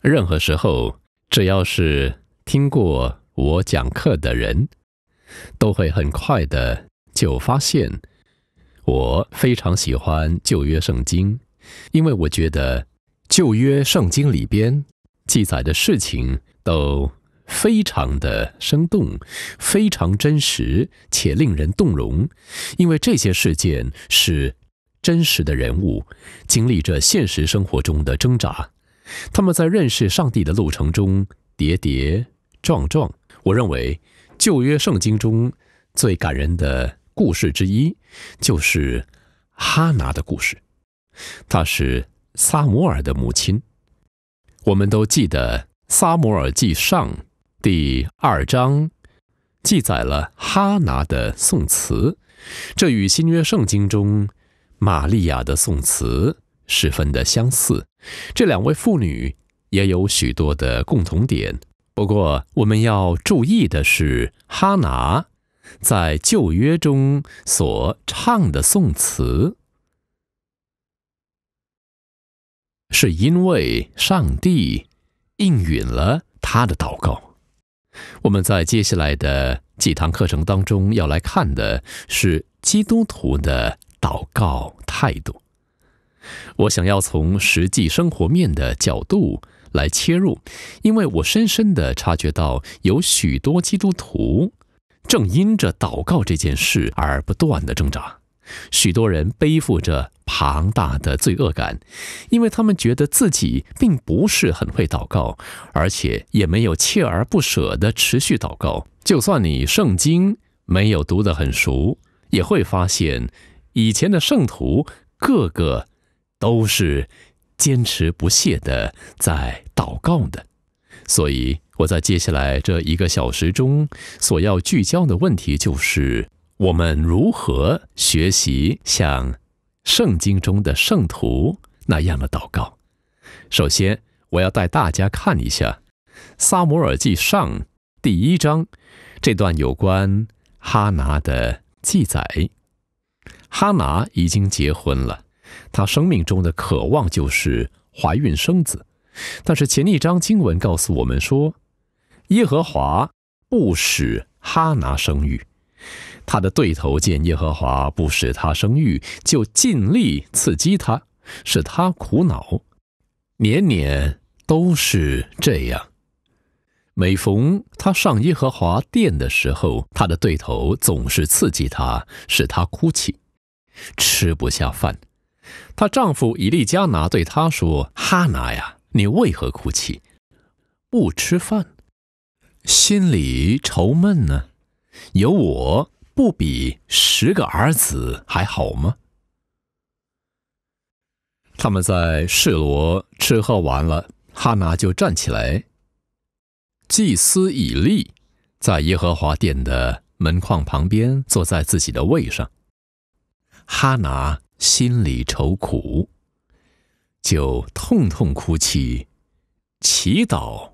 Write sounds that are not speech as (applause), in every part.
任何时候，只要是听过我讲课的人，都会很快的就发现，我非常喜欢旧约圣经，因为我觉得旧约圣经里边记载的事情都非常的生动，非常真实且令人动容，因为这些事件是真实的人物经历着现实生活中的挣扎。他们在认识上帝的路程中跌跌撞撞。我认为旧约圣经中最感人的故事之一，就是哈拿的故事。她是撒摩尔的母亲。我们都记得《撒摩尔记上》第二章记载了哈拿的颂词，这与新约圣经中玛利亚的颂词。十分的相似，这两位妇女也有许多的共同点。不过，我们要注意的是，哈拿在旧约中所唱的颂词，是因为上帝应允了他的祷告。我们在接下来的几堂课程当中要来看的是基督徒的祷告态度。我想要从实际生活面的角度来切入，因为我深深地察觉到有许多基督徒正因着祷告这件事而不断地挣扎。许多人背负着庞大的罪恶感，因为他们觉得自己并不是很会祷告，而且也没有锲而不舍地持续祷告。就算你圣经没有读得很熟，也会发现以前的圣徒个个。都是坚持不懈地在祷告的，所以我在接下来这一个小时中所要聚焦的问题就是：我们如何学习像圣经中的圣徒那样的祷告？首先，我要带大家看一下《萨摩耳记上》第一章这段有关哈拿的记载。哈拿已经结婚了。他生命中的渴望就是怀孕生子，但是前一章经文告诉我们说，耶和华不使哈拿生育。他的对头见耶和华不使他生育，就尽力刺激他，使他苦恼。年年都是这样。每逢他上耶和华殿的时候，他的对头总是刺激他，使他哭泣，吃不下饭。她丈夫以利加拿对她说：“哈拿呀，你为何哭泣？不吃饭，心里愁闷呢？有我不比十个儿子还好吗？”他们在示罗吃喝完了，哈拿就站起来。祭司以利在耶和华殿的门框旁边坐在自己的位上，哈拿。心里愁苦，就痛痛哭泣，祈祷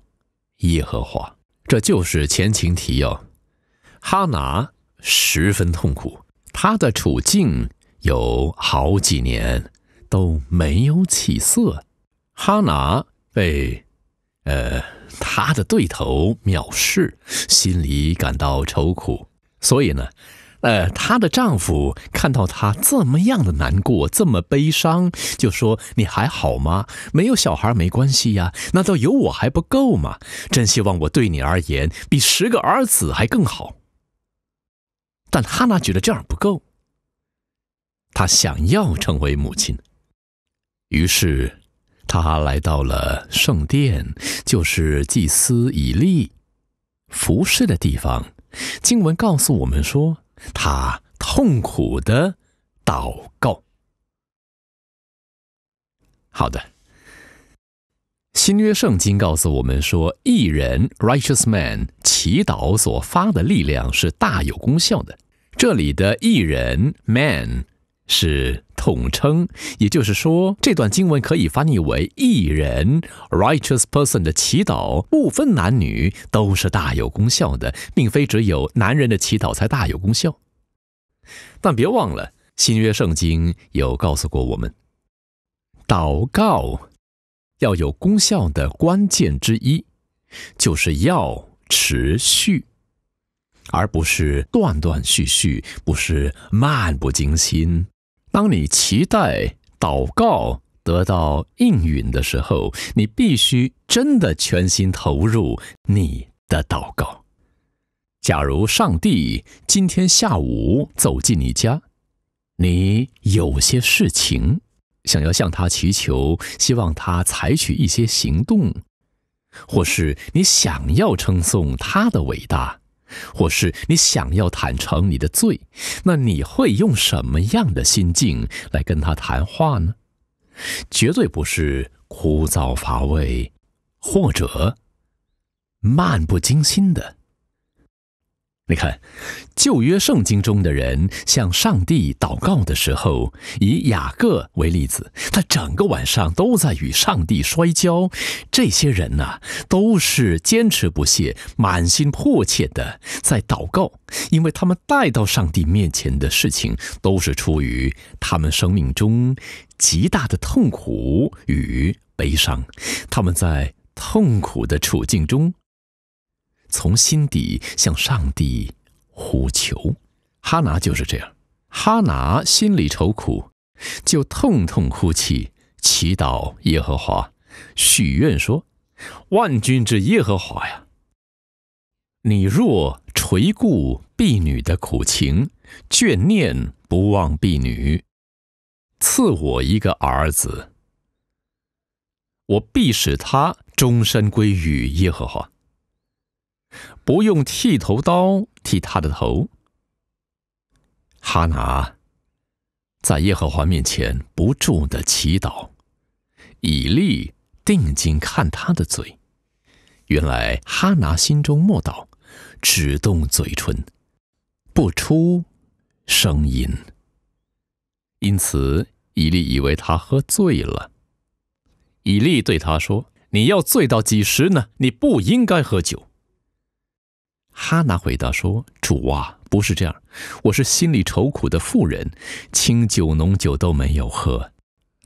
耶和华。这就是前情提要。哈拿十分痛苦，他的处境有好几年都没有起色。哈拿被呃他的对头藐视，心里感到愁苦，所以呢。呃，她的丈夫看到她这么样的难过，这么悲伤，就说：“你还好吗？没有小孩没关系呀，难道有我还不够吗？真希望我对你而言比十个儿子还更好。”但哈娜觉得这样不够，她想要成为母亲，于是她来到了圣殿，就是祭司以利服侍的地方。经文告诉我们说。他痛苦的祷告。好的，《新约圣经》告诉我们说，一人 （righteous man） 祈祷所发的力量是大有功效的。这里的“一人 ”（man）。是统称，也就是说，这段经文可以翻译为“一人 righteous person” 的祈祷，不分男女，都是大有功效的，并非只有男人的祈祷才大有功效。但别忘了，新约圣经有告诉过我们，祷告要有功效的关键之一，就是要持续，而不是断断续续，不是漫不经心。当你期待祷告得到应允的时候，你必须真的全心投入你的祷告。假如上帝今天下午走进你家，你有些事情想要向他祈求，希望他采取一些行动，或是你想要称颂他的伟大。或是你想要坦诚你的罪，那你会用什么样的心境来跟他谈话呢？绝对不是枯燥乏味，或者漫不经心的。你看，旧约圣经中的人向上帝祷告的时候，以雅各为例子，他整个晚上都在与上帝摔跤。这些人呐，都是坚持不懈、满心迫切的在祷告，因为他们带到上帝面前的事情，都是出于他们生命中极大的痛苦与悲伤。他们在痛苦的处境中。从心底向上帝呼求，哈拿就是这样。哈拿心里愁苦，就痛痛哭泣，祈祷耶和华，许愿说：“万军之耶和华呀，你若垂顾婢女的苦情，眷念不忘婢女，赐我一个儿子，我必使他终身归于耶和华。”不用剃头刀剃他的头。哈拿在耶和华面前不住的祈祷。以利定睛看他的嘴，原来哈拿心中默祷，只动嘴唇，不出声音。因此，以利以为他喝醉了。以利对他说：“你要醉到几时呢？你不应该喝酒。”哈拿回答说：“主啊，不是这样，我是心里愁苦的妇人，清酒浓酒都没有喝，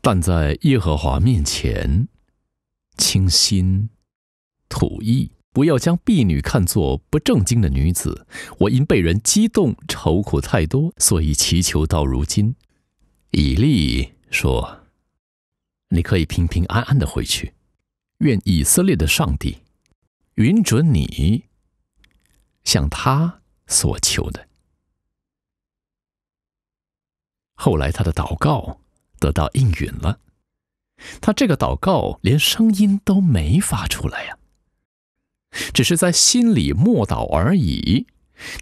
但在耶和华面前，清心吐意。不要将婢女看作不正经的女子。我因被人激动，愁苦太多，所以祈求到如今。”以利说：“你可以平平安安地回去，愿以色列的上帝允准你。”向他所求的。后来，他的祷告得到应允了。他这个祷告连声音都没发出来呀，只是在心里默祷而已，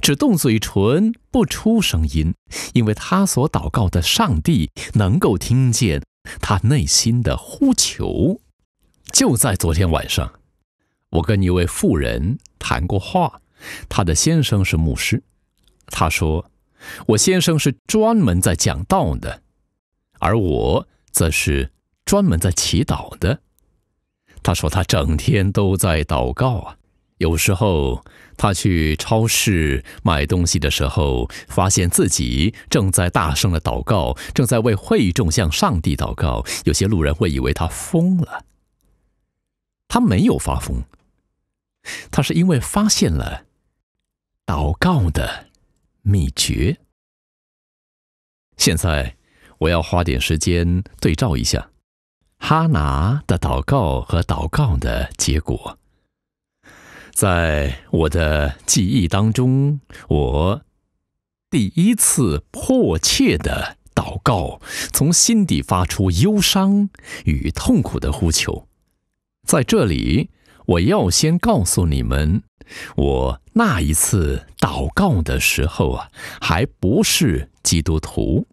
只动嘴唇不出声音，因为他所祷告的上帝能够听见他内心的呼求。就在昨天晚上，我跟一位妇人谈过话。他的先生是牧师，他说：“我先生是专门在讲道的，而我则是专门在祈祷的。”他说他整天都在祷告啊，有时候他去超市买东西的时候，发现自己正在大声的祷告，正在为会众向上帝祷告。有些路人会以为他疯了，他没有发疯，他是因为发现了。祷告的秘诀。现在我要花点时间对照一下哈拿的祷告和祷告的结果。在我的记忆当中，我第一次迫切的祷告，从心底发出忧伤与痛苦的呼求，在这里。我要先告诉你们，我那一次祷告的时候啊，还不是基督徒。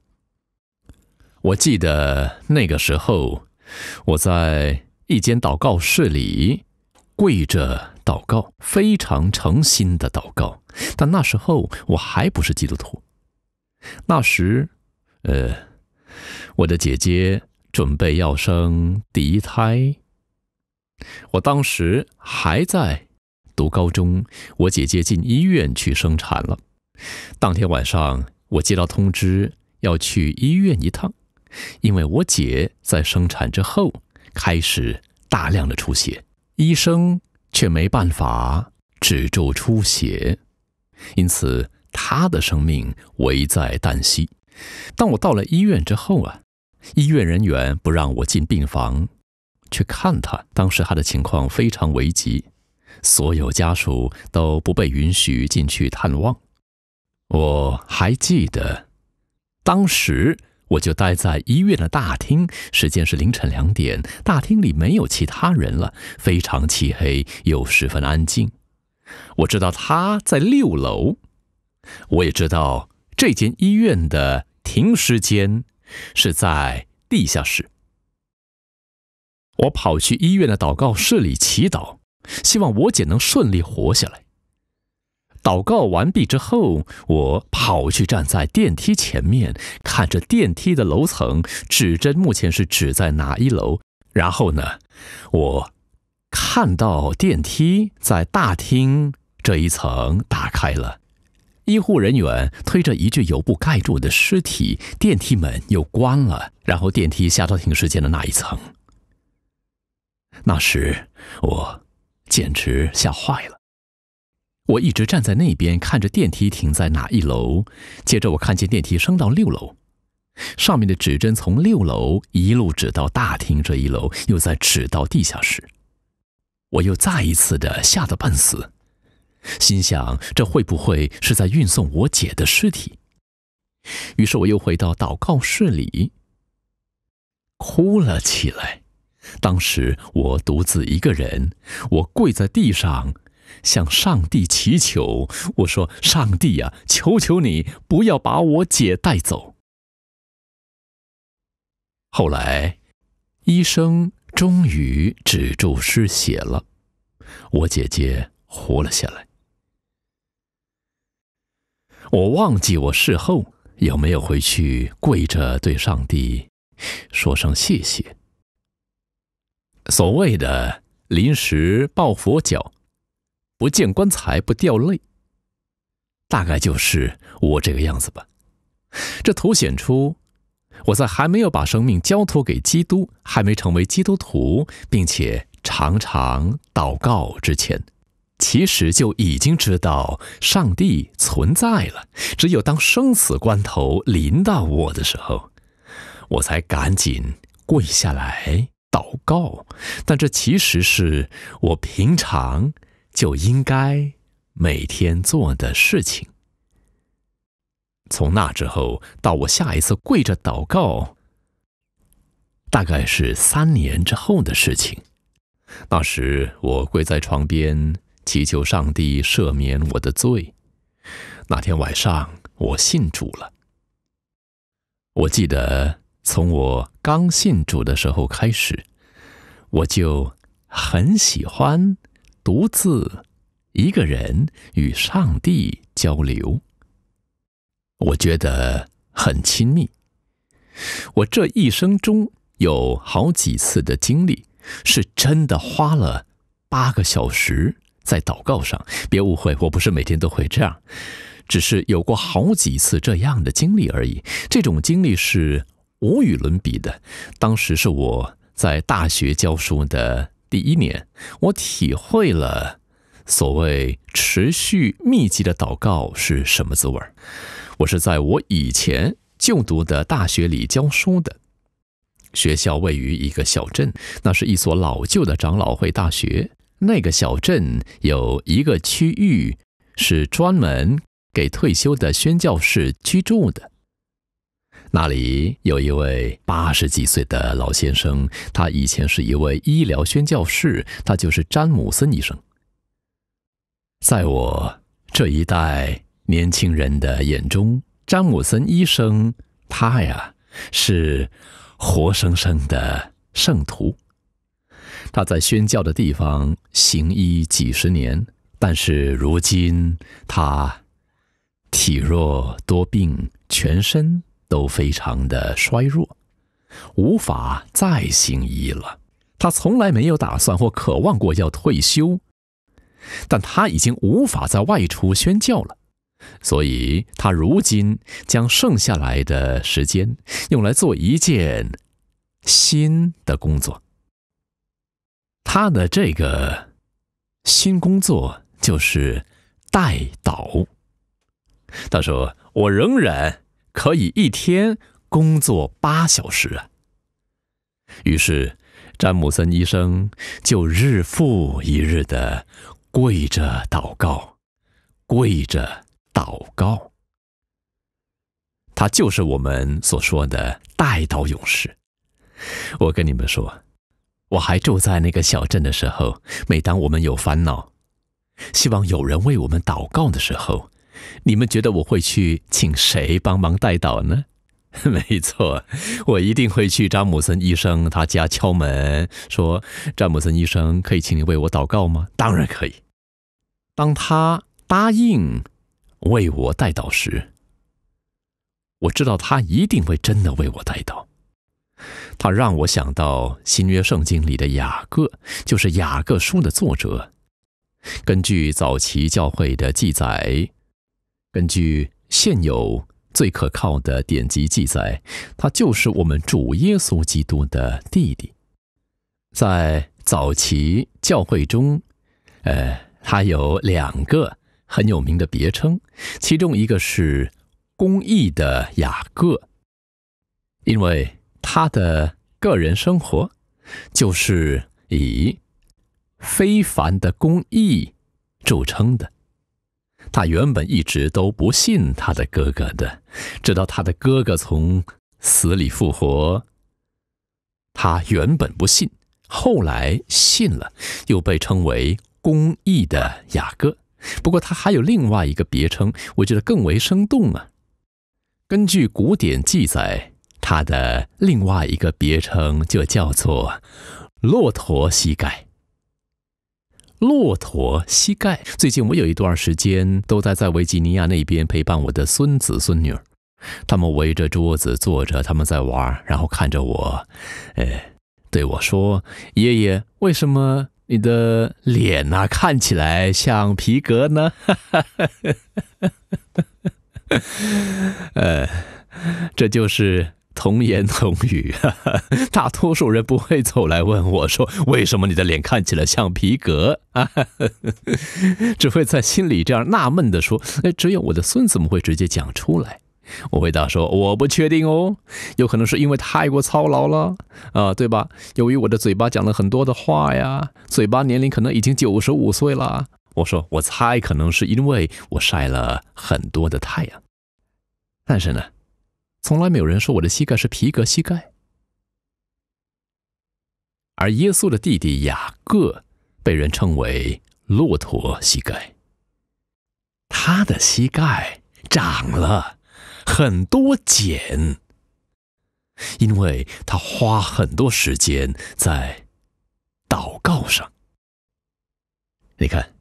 我记得那个时候，我在一间祷告室里跪着祷告，非常诚心的祷告。但那时候我还不是基督徒。那时，呃，我的姐姐准备要生第一胎。我当时还在读高中，我姐姐进医院去生产了。当天晚上，我接到通知要去医院一趟，因为我姐在生产之后开始大量的出血，医生却没办法止住出血，因此她的生命危在旦夕。当我到了医院之后啊，医院人员不让我进病房。去看他，当时他的情况非常危急，所有家属都不被允许进去探望。我还记得，当时我就待在医院的大厅，时间是凌晨两点，大厅里没有其他人了，非常漆黑又十分安静。我知道他在六楼，我也知道这间医院的停尸间是在地下室。我跑去医院的祷告室里祈祷，希望我姐能顺利活下来。祷告完毕之后，我跑去站在电梯前面，看着电梯的楼层指针目前是指在哪一楼。然后呢，我看到电梯在大厅这一层打开了，医护人员推着一具油布盖住的尸体，电梯门又关了，然后电梯下到停尸间的那一层。那时我简直吓坏了。我一直站在那边看着电梯停在哪一楼，接着我看见电梯升到六楼，上面的指针从六楼一路指到大厅这一楼，又再指到地下室。我又再一次的吓得半死，心想这会不会是在运送我姐的尸体？于是我又回到祷告室里哭了起来。当时我独自一个人，我跪在地上，向上帝祈求。我说：“上帝呀，求求你不要把我姐带走。”后来，医生终于止住失血了，我姐姐活了下来。我忘记我事后有没有回去跪着对上帝说声谢谢。所谓的“临时抱佛脚，不见棺材不掉泪”，大概就是我这个样子吧。这凸显出我在还没有把生命交托给基督，还没成为基督徒，并且常常祷告之前，其实就已经知道上帝存在了。只有当生死关头临到我的时候，我才赶紧跪下来。告，但这其实是我平常就应该每天做的事情。从那之后到我下一次跪着祷告，大概是三年之后的事情。那时我跪在床边，祈求上帝赦免我的罪。那天晚上我信主了。我记得从我刚信主的时候开始。我就很喜欢独自一个人与上帝交流，我觉得很亲密。我这一生中有好几次的经历，是真的花了八个小时在祷告上。别误会，我不是每天都会这样，只是有过好几次这样的经历而已。这种经历是无与伦比的，当时是我。在大学教书的第一年，我体会了所谓持续密集的祷告是什么滋味儿。我是在我以前就读的大学里教书的，学校位于一个小镇，那是一所老旧的长老会大学。那个小镇有一个区域是专门给退休的宣教师居住的。那里有一位八十几岁的老先生，他以前是一位医疗宣教士，他就是詹姆森医生。在我这一代年轻人的眼中，詹姆森医生他呀是活生生的圣徒。他在宣教的地方行医几十年，但是如今他体弱多病，全身。都非常的衰弱，无法再行医了。他从来没有打算或渴望过要退休，但他已经无法再外出宣教了，所以他如今将剩下来的时间用来做一件新的工作。他的这个新工作就是代祷。他说：“我仍然。”可以一天工作八小时啊！于是，詹姆森医生就日复一日的跪着祷告，跪着祷告。他就是我们所说的带刀勇士。我跟你们说，我还住在那个小镇的时候，每当我们有烦恼，希望有人为我们祷告的时候。你们觉得我会去请谁帮忙代祷呢？(laughs) 没错，我一定会去詹姆森医生他家敲门，说：“詹姆森医生，可以请你为我祷告吗？”当然可以。当他答应为我代祷时，我知道他一定会真的为我代祷。他让我想到新约圣经里的雅各，就是《雅各书》的作者。根据早期教会的记载。根据现有最可靠的典籍记载，他就是我们主耶稣基督的弟弟。在早期教会中，呃，他有两个很有名的别称，其中一个是“公益的雅各”，因为他的个人生活就是以非凡的公益著称的。他原本一直都不信他的哥哥的，直到他的哥哥从死里复活。他原本不信，后来信了，又被称为“公义的雅各”。不过他还有另外一个别称，我觉得更为生动啊。根据古典记载，他的另外一个别称就叫做“骆驼膝盖”。骆驼膝盖。最近我有一段时间都在在维吉尼亚那边陪伴我的孙子孙女儿，他们围着桌子坐着，他们在玩，然后看着我，哎，对我说：“爷爷，为什么你的脸呐看起来像皮革呢？” (laughs) 呃，这就是。童言童语，(laughs) 大多数人不会走来问我说：“为什么你的脸看起来像皮革？”啊，(laughs) 只会在心里这样纳闷地说：“哎，只有我的孙子们会直接讲出来。”我回答说：“我不确定哦，有可能是因为太过操劳了，啊，对吧？由于我的嘴巴讲了很多的话呀，嘴巴年龄可能已经九十五岁了。”我说：“我猜可能是因为我晒了很多的太阳，但是呢。”从来没有人说我的膝盖是皮革膝盖，而耶稣的弟弟雅各被人称为骆驼膝盖，他的膝盖长了很多茧，因为他花很多时间在祷告上。你看，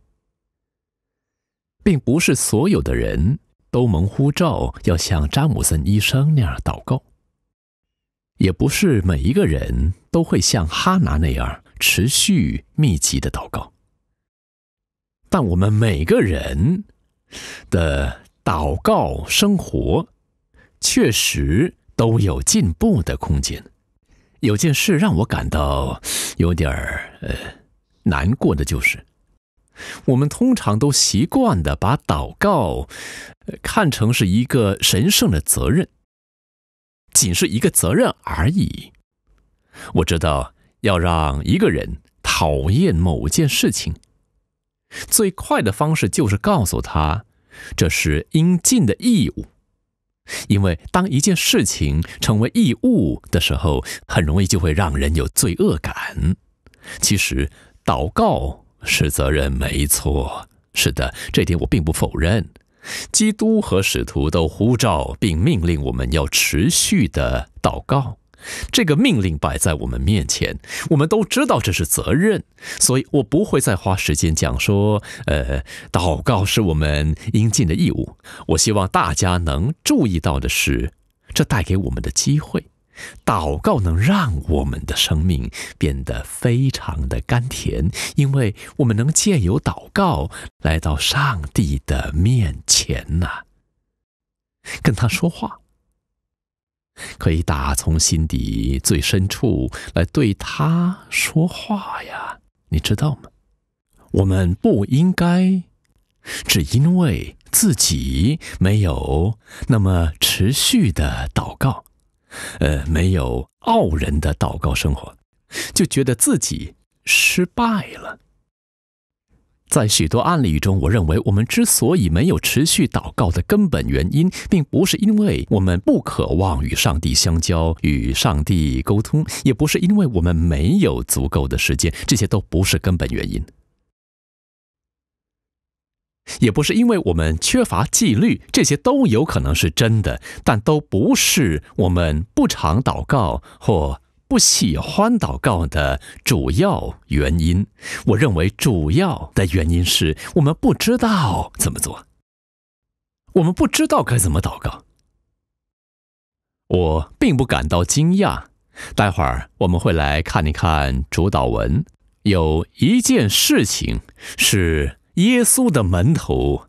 并不是所有的人。都蒙呼召，要像詹姆森医生那样祷告。也不是每一个人都会像哈拿那样持续密集的祷告。但我们每个人的祷告生活，确实都有进步的空间。有件事让我感到有点儿呃难过的，就是。我们通常都习惯的把祷告看成是一个神圣的责任，仅是一个责任而已。我知道，要让一个人讨厌某件事情，最快的方式就是告诉他这是应尽的义务。因为当一件事情成为义务的时候，很容易就会让人有罪恶感。其实，祷告。是责任，没错，是的，这点我并不否认。基督和使徒都呼召并命令我们要持续的祷告，这个命令摆在我们面前，我们都知道这是责任，所以我不会再花时间讲说，呃，祷告是我们应尽的义务。我希望大家能注意到的是，这带给我们的机会。祷告能让我们的生命变得非常的甘甜，因为我们能借由祷告来到上帝的面前呐，跟他说话，可以打从心底最深处来对他说话呀，你知道吗？我们不应该只因为自己没有那么持续的祷告。呃，没有傲人的祷告生活，就觉得自己失败了。在许多案例中，我认为我们之所以没有持续祷告的根本原因，并不是因为我们不渴望与上帝相交、与上帝沟通，也不是因为我们没有足够的时间，这些都不是根本原因。也不是因为我们缺乏纪律，这些都有可能是真的，但都不是我们不常祷告或不喜欢祷告的主要原因。我认为主要的原因是我们不知道怎么做，我们不知道该怎么祷告。我并不感到惊讶。待会儿我们会来看一看主导文，有一件事情是。耶稣的门徒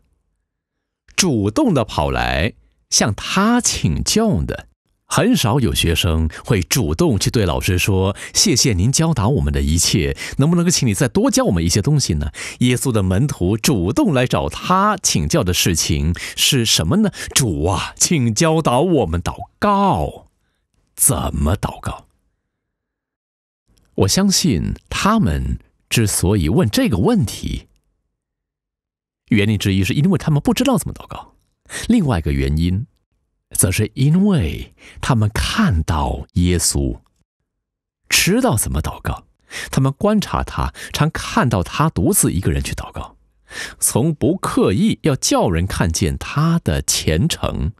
主动的跑来向他请教的，很少有学生会主动去对老师说：“谢谢您教导我们的一切，能不能够请你再多教我们一些东西呢？”耶稣的门徒主动来找他请教的事情是什么呢？主啊，请教导我们祷告，怎么祷告？我相信他们之所以问这个问题。原因之一是因为他们不知道怎么祷告，另外一个原因，则是因为他们看到耶稣知道怎么祷告，他们观察他，常看到他独自一个人去祷告，从不刻意要叫人看见他的虔诚。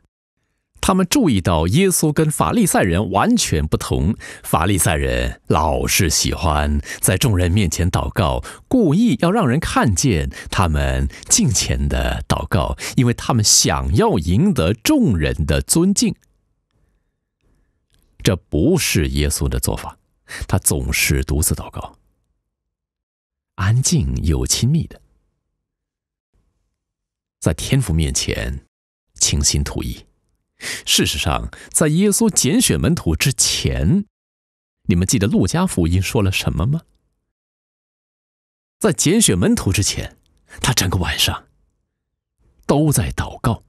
他们注意到，耶稣跟法利赛人完全不同。法利赛人老是喜欢在众人面前祷告，故意要让人看见他们敬虔的祷告，因为他们想要赢得众人的尊敬。这不是耶稣的做法，他总是独自祷告，安静又亲密的，在天父面前倾心吐意。事实上，在耶稣拣选门徒之前，你们记得路加福音说了什么吗？在拣选门徒之前，他整个晚上都在祷告。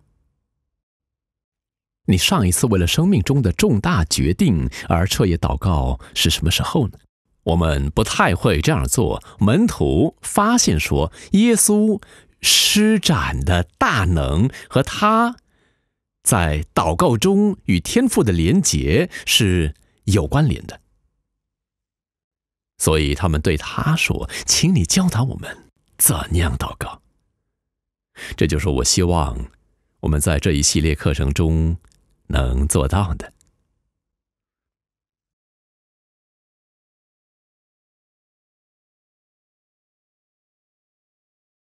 你上一次为了生命中的重大决定而彻夜祷告是什么时候呢？我们不太会这样做。门徒发现说，耶稣施展的大能和他。在祷告中与天父的连结是有关联的，所以他们对他说：“请你教导我们怎样祷告。”这就是我希望我们在这一系列课程中能做到的。